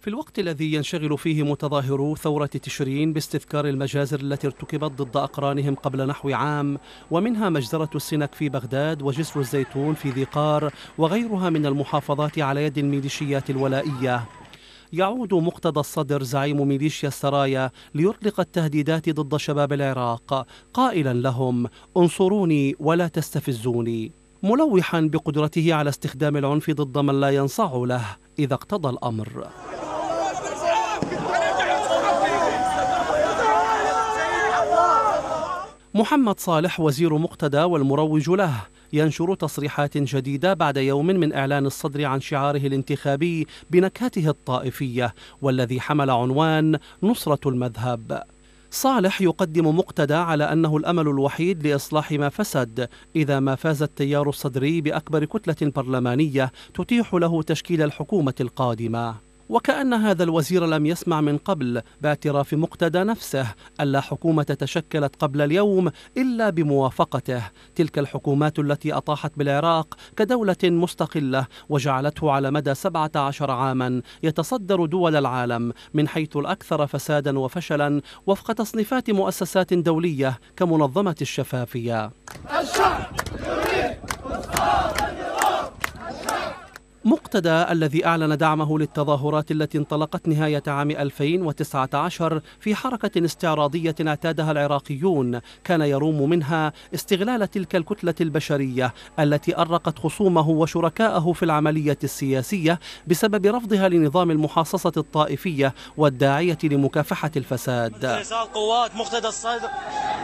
في الوقت الذي ينشغل فيه متظاهرو ثورة تشرين باستذكار المجازر التي ارتكبت ضد أقرانهم قبل نحو عام ومنها مجزرة السنك في بغداد وجسر الزيتون في ذي قار وغيرها من المحافظات على يد الميليشيات الولائية يعود مقتدى الصدر زعيم ميليشيا السرايا ليطلق التهديدات ضد شباب العراق قائلا لهم انصروني ولا تستفزوني ملوحا بقدرته على استخدام العنف ضد من لا ينصاع له إذا اقتضى الأمر محمد صالح وزير مقتدى والمروج له ينشر تصريحات جديده بعد يوم من اعلان الصدر عن شعاره الانتخابي بنكهته الطائفيه والذي حمل عنوان نصره المذهب صالح يقدم مقتدى على أنه الأمل الوحيد لإصلاح ما فسد إذا ما فاز التيار الصدري بأكبر كتلة برلمانية تتيح له تشكيل الحكومة القادمة وكأن هذا الوزير لم يسمع من قبل باعتراف مقتدى نفسه ألا حكومة تشكلت قبل اليوم إلا بموافقته تلك الحكومات التي أطاحت بالعراق كدولة مستقلة وجعلته على مدى 17 عاما يتصدر دول العالم من حيث الأكثر فسادا وفشلا وفق تصنيفات مؤسسات دولية كمنظمة الشفافية الشعب المقتدى الذي أعلن دعمه للتظاهرات التي انطلقت نهاية عام 2019 في حركة استعراضية اعتادها العراقيون كان يروم منها استغلال تلك الكتلة البشرية التي أرقت خصومه وشركاءه في العملية السياسية بسبب رفضها لنظام المحاصصة الطائفية والداعية لمكافحة الفساد قوات مقتدى الصدر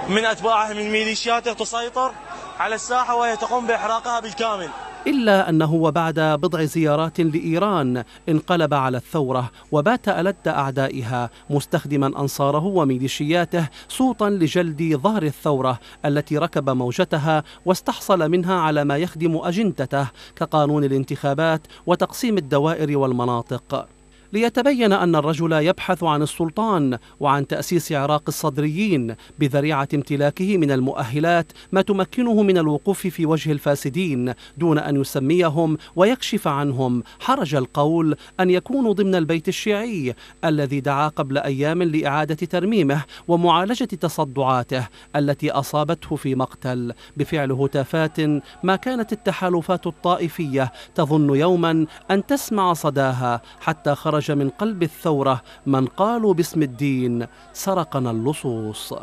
من أتباعه من ميليشياته تسيطر على الساحة وهي تقوم بإحراقها بالكامل إلا أنه وبعد بضع زيارات لإيران انقلب على الثورة وبات ألد أعدائها مستخدما أنصاره وميليشياته صوتا لجلد ظهر الثورة التي ركب موجتها واستحصل منها على ما يخدم أجندته كقانون الانتخابات وتقسيم الدوائر والمناطق ليتبين أن الرجل يبحث عن السلطان وعن تأسيس عراق الصدريين بذريعة امتلاكه من المؤهلات ما تمكنه من الوقوف في وجه الفاسدين دون أن يسميهم ويكشف عنهم حرج القول أن يكونوا ضمن البيت الشيعي الذي دعا قبل أيام لإعادة ترميمه ومعالجة تصدعاته التي أصابته في مقتل بفعل هتافات ما كانت التحالفات الطائفية تظن يوما أن تسمع صداها حتى خرج خرج من قلب الثورة من قالوا باسم الدين سرقنا اللصوص